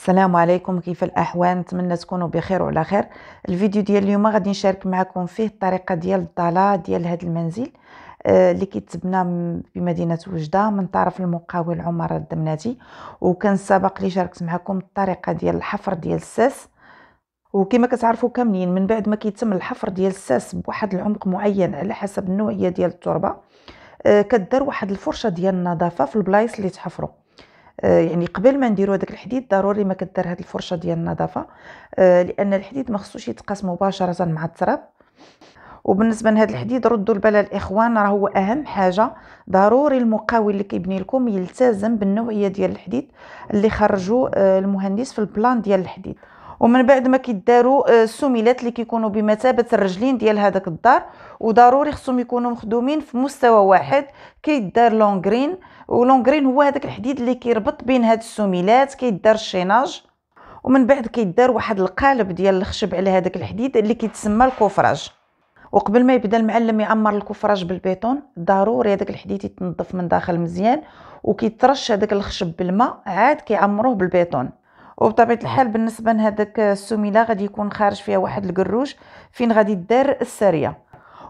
السلام عليكم كيف الاحوال نتمنى تكونوا بخير وعلى خير الفيديو ديال اليوم غادي نشارك معكم فيه الطريقه ديال الطلا ديال هذا المنزل آه، اللي كيتبنى بمدينه وجده من طرف المقاول عمر الدمناتي وكان سبق لي شاركت معكم الطريقه ديال الحفر ديال الساس وكما كتعرفوا كاملين من بعد ما كيتم الحفر ديال الساس بواحد العمق معين على حسب النوعيه ديال التربه آه، كدار واحد الفرشه ديال النظافه في البلايص اللي تحفروا آه، يعني قبل ما نديرو هذاك الحديد ضروري ما كدار هاد الفرشه ديال النظافه آه، لان الحديد ما خصوش يتقاس مباشره مع التراب وبالنسبه لهذا الحديد ردوا البال الاخوان راه هو اهم حاجه ضروري المقاول اللي كيبني لكم يلتزم بالنوعيه ديال الحديد اللي خرجوا آه، المهندس في البلان ديال الحديد ومن بعد ما كيداروا آه، السميلات اللي كيكونوا بمثابه الرجلين ديال هذاك الدار وضروري خصهم يكونوا مخدومين في مستوى واحد كيدار لونغرين ولونغرين هو هذاك الحديد اللي كيربط بين هاد السميلات كيدار الشيناج ومن بعد كيدار واحد القالب ديال الخشب على هذاك الحديد اللي كيتسمى الكفراج وقبل ما يبدا المعلم يعمر الكفراج بالبيتون ضروري هذاك الحديد يتنظف من داخل مزيان وكيترش هذاك الخشب بالماء عاد كيعمروه بالبيتون وبطبيعه الحال بالنسبه لهذاك السميله غادي يكون خارج فيها واحد الكروج فين غادي دار الساريه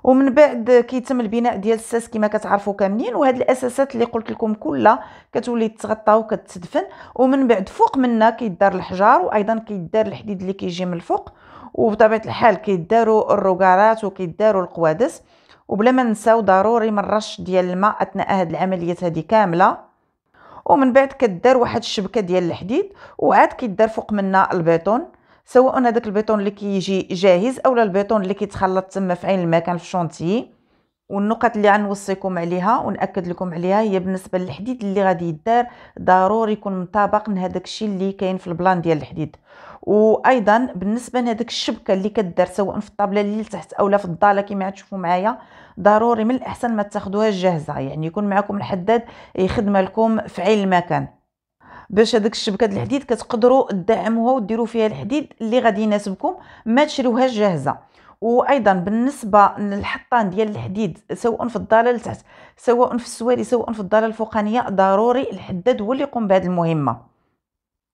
ومن بعد كيتم البناء ديال الساس كما كتعرفوا كاملين وهاد الاساسات اللي قلت لكم كلها كتولي تتغطى وكتدفن ومن بعد فوق منها كيدار الحجار وايضا كيدار الحديد اللي كيجي من الفوق وبطبيعه الحال كيداروا الروغارات وكيداروا القوادس وبلا ما نساو ضروري من رش ديال الماء اثناء هاد العمليات هذه كامله ومن بعد كدار واحد الشبكه ديال الحديد وعاد كيدار فوق منا البيتون سواء هذاك البيتون اللي كيجي كي جاهز اولا البيتون اللي كيتخلط تما في عين المكان في الشونتيي والنقط اللي غنوصيكم عليها وناكد لكم عليها هي بالنسبه للحديد اللي غادي يدار ضروري يكون مطابق هذاك الشيء اللي كاين في البلان ديال الحديد وايضا بالنسبه لهذيك الشبكه اللي كدار سواء في الطابله اللي لتحت اولا في الضاله كما تشوفوا معايا ضروري من الاحسن ما تاخذوهاش جاهزه يعني يكون معكم الحداد يخدم لكم في عين المكان باش هذيك الشبكه الحديد كتقدروا تدعموها وديروا فيها الحديد اللي غادي يناسبكم ما تشريوهاش جاهزه وايضا بالنسبه للحطان ديال الحديد سواء في الضاله لتحت سواء في السواري سواء في الضاله الفوقانيه ضروري الحداد هو اللي يقوم بهذه المهمه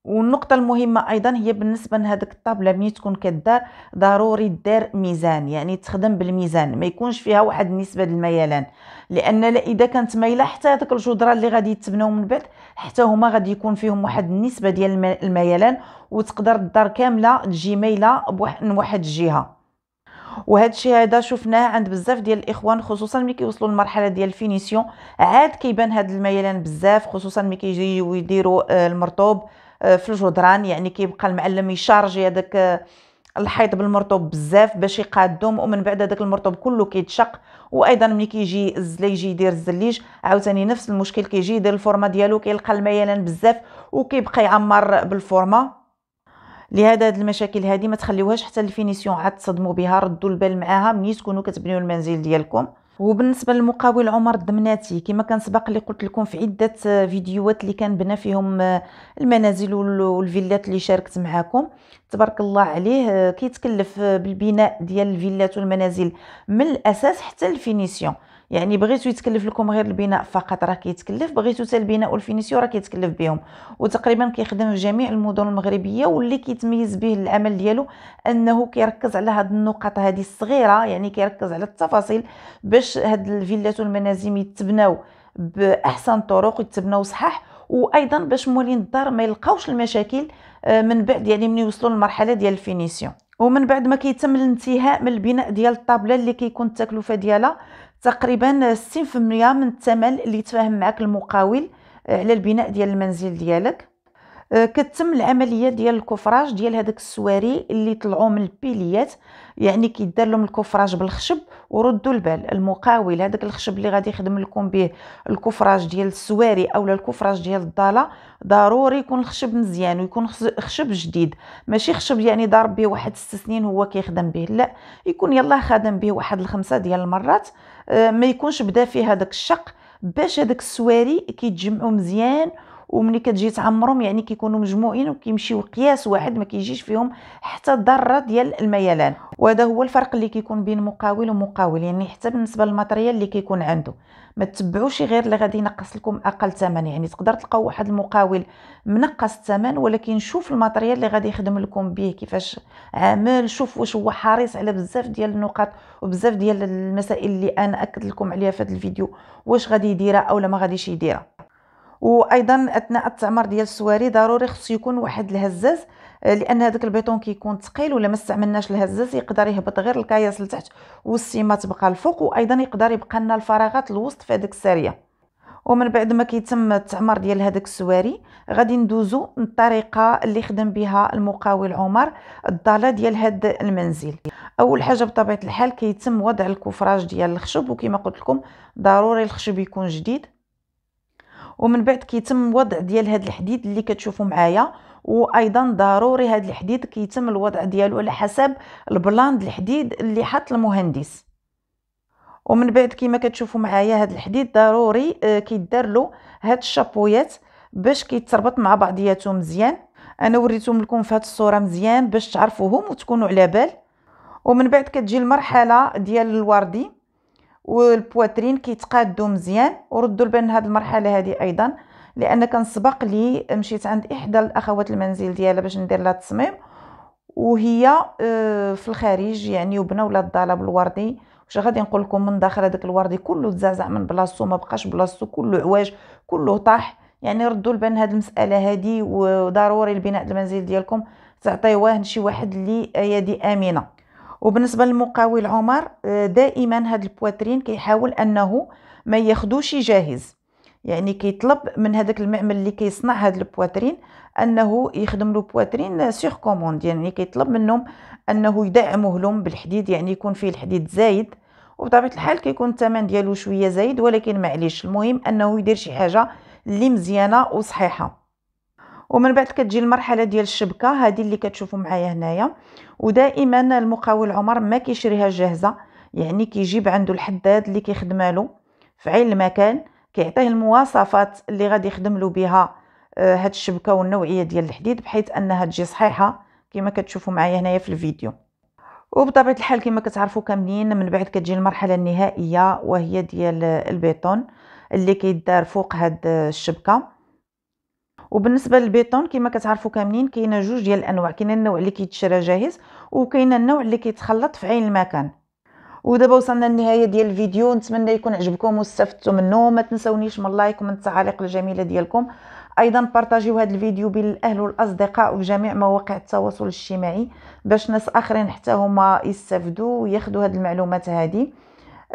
والنقطة المهمة أيضا هي بالنسبة لهذيك الطابلة ملي تكون كدار ضروري دار ميزان يعني تخدم بالميزان ما يكونش فيها واحد النسبة الميلان لأن إذا كانت مايلة حتى هذوك الجدران اللي غادي يتبناو من بعد حتى هما غادي يكون فيهم واحد النسبة ديال الميلان وتقدر الدار كاملة تجي مايلة بواحد الجهة وهذا الشيء هذا شفناه عند بزاف ديال الاخوان خصوصا ملي كيوصلوا للمرحله ديال الفينيسيون عاد كيبان هذا الميلان بزاف خصوصا ملي كيجيو يديروا آه، المرطوب آه، في الجدران يعني كيبقى المعلم يشارجي هذاك آه، الحيط بالمرطوب بزاف باش يقادهم ومن بعد هذاك المرطوب كله كيتشق وايضا ملي كيجي الزلي يجي يدير الزليج عاوتاني نفس المشكل كيجي يدير الفورما ديالو كيلقى الميلان بزاف وكيبقى يعمر بالفورما لهذا هاد المشاكل هذه ما تخليوهاش حتى الفينيسيون عاد تصدموا بها ردوا البال معاها ملي تكونوا كتبنيو المنزل ديالكم وبالنسبه للمقاول عمر الدمناتي كما كان سبق اللي قلت لكم في عده فيديوهات اللي كان بنا فيهم آه، المنازل والفيلات اللي شاركت معاكم تبارك الله عليه آه، كيتكلف بالبناء ديال الفيلات والمنازل من الاساس حتى الفينيسيون يعني بغيتو يتكلف لكم غير البناء فقط راه كيتكلف بغيتو حتى البناء والفينيسيو راه كيتكلف بهم وتقريبا كيخدم في جميع المدن المغربيه واللي كيتميز به العمل ديالو انه كيركز على هاد النقط هذه الصغيره يعني كيركز على التفاصيل باش هاد الفيلات والمنازل يتبناو باحسن الطرق يتبناو صحاح وايضا باش مولين الدار ما يلقاوش المشاكل آه، من بعد يعني من يوصلوا للمرحله ديال الفينيسيون ومن بعد ما كيتم الانتهاء من البناء ديال الطابله اللي كيكون التكلفه ديالها تقريبا 60% من الثمن اللي تفاهم معك المقاول آه، على البناء ديال المنزل ديالك آه، كتم العمليه ديال الكفراج ديال هذاك السواري اللي طلعوا من البيليات يعني كيدار لهم الكفراج بالخشب وردوا البال المقاول هذاك الخشب اللي غادي يخدم لكم به الكفراج ديال السواري اولا الكفراج ديال الضاله ضروري يكون الخشب مزيان ويكون خشب جديد ماشي خشب يعني ضارب به واحد ست سنين هو كيخدم به لا يكون يلاه خدم به واحد الخمسه ديال المرات آه، ما يكونش بدا فيه هذاك الشق باش هذاك السواري كيتجمعوا مزيان وملي كتجي تعمرهم يعني كيكونوا مجموعين وكيمشيو قياس واحد ما كيجيش فيهم حتى ذره ديال الميلان وهذا هو الفرق اللي كيكون بين مقاول ومقاول يعني حتى بالنسبه للماتريال اللي كيكون عنده ما تتبعوش غير اللي غادي ينقص لكم اقل ثمن يعني تقدر تلقاو واحد المقاول منقص الثمن ولكن شوف الماتريال اللي غادي يخدم لكم به كيفاش عامل شوف واش هو حريص على بزاف ديال النقاط وبزاف ديال المسائل اللي انا اكد لكم عليها في هذا الفيديو واش غادي يديرها او ما غاديش يديرها وايضا اثناء التعمير ديال السواري ضروري خصو يكون واحد الهزاز آه، لان هذاك البيطون كيكون ثقيل ولا ما استعملناش الهزاز يقدر يهبط غير الكياس لتحت والسيمه تبقى الفوق وايضا يقدر يبقى لنا الفراغات الوسط في هذيك الساريه ومن بعد ما كيتم التعمير ديال هذاك السواري غادي ندوزو للطريقه اللي خدم بها المقاول عمر الضاله ديال هذا المنزل اول حاجه بطبيعه الحال كيتم وضع الكفراج ديال الخشب وكما قلت لكم ضروري الخشب يكون جديد ومن بعد كيتم وضع ديال هاد الحديد اللي كتشوفوا معايا وايضا ضروري هاد الحديد كيتم الوضع ديالو على حسب البلاند الحديد اللي حط المهندس ومن بعد كيما كتشوفوا معايا هاد الحديد ضروري آه، كيدار له هاد الشابويات باش كيتربط مع بعضياتو مزيان انا وريتهم لكم في هاد الصوره مزيان باش تعرفوهم وتكونوا على بال ومن بعد كتجي المرحله ديال الوردي والبواترين كيتقادوا مزيان وردوا البال هذه المرحله هذه ايضا لان كان سبق لي مشيت عند احدى الاخوات المنزل ديالها باش ندير لها التصميم وهي آه، في الخارج يعني وبنا ولاد الضلاب الوردي واش غادي نقول لكم من داخل هذاك الوردي كله تزعزع من بلاصتو ما بقاش بلاصتو كله عواج كله طاح يعني ردوا البال هذه المساله هذه وضروري البناء المنزل ديالكم تعطيوه لشي واحد اللي آه، يدي امنه وبالنسبه للمقاول عمر آه، دائما هاد البواترين كيحاول انه ما ياخدوش جاهز يعني كيطلب من هذاك المعمل اللي كيصنع هاد البواترين انه يخدم له بواترين سيغ كوموند يعني كيطلب منهم انه يدعموه لهم بالحديد يعني يكون فيه الحديد زايد وبطبيعه الحال كيكون الثمن ديالو شويه زايد ولكن معليش المهم انه يدير شي حاجه اللي مزيانه وصحيحه ومن بعد كتجي المرحله ديال الشبكه هذه اللي كتشوفوا معايا هنايا ودائما المقاول عمر ما كيشريها جاهزه يعني كيجيب عنده الحداد اللي كيخدم له في عين المكان كيعطيه المواصفات اللي غادي يخدم له بها آه، هاد الشبكه والنوعيه ديال الحديد بحيث انها تجي صحيحه كما كتشوفوا معايا هنايا في الفيديو وبطبيعه الحال كما كتعرفوا كاملين من بعد كتجي المرحله النهائيه وهي ديال البيتون اللي كيدار فوق هاد الشبكه وبالنسبه للبيتون كما كتعرفوا كاملين كاينه جوج ديال الانواع كاين النوع اللي كيتشرى جاهز وكاين النوع اللي كيتخلط في عين المكان ودابا وصلنا للنهايه ديال الفيديو نتمنى يكون عجبكم واستفدتوا منه ما تنسونيش من اللايك ومن التعاليق الجميله ديالكم ايضا بارطاجيو هذا الفيديو بين الاهل والاصدقاء وفي جميع مواقع التواصل الاجتماعي باش ناس اخرين حتى هما يستافدوا وياخذوا هذه المعلومات هذه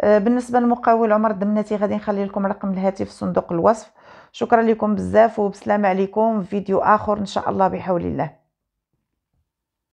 آه، بالنسبه للمقاول عمر دمنتي غادي نخلي لكم رقم الهاتف في صندوق الوصف شكرا لكم بزاف وبسلام عليكم فيديو اخر ان شاء الله بحول الله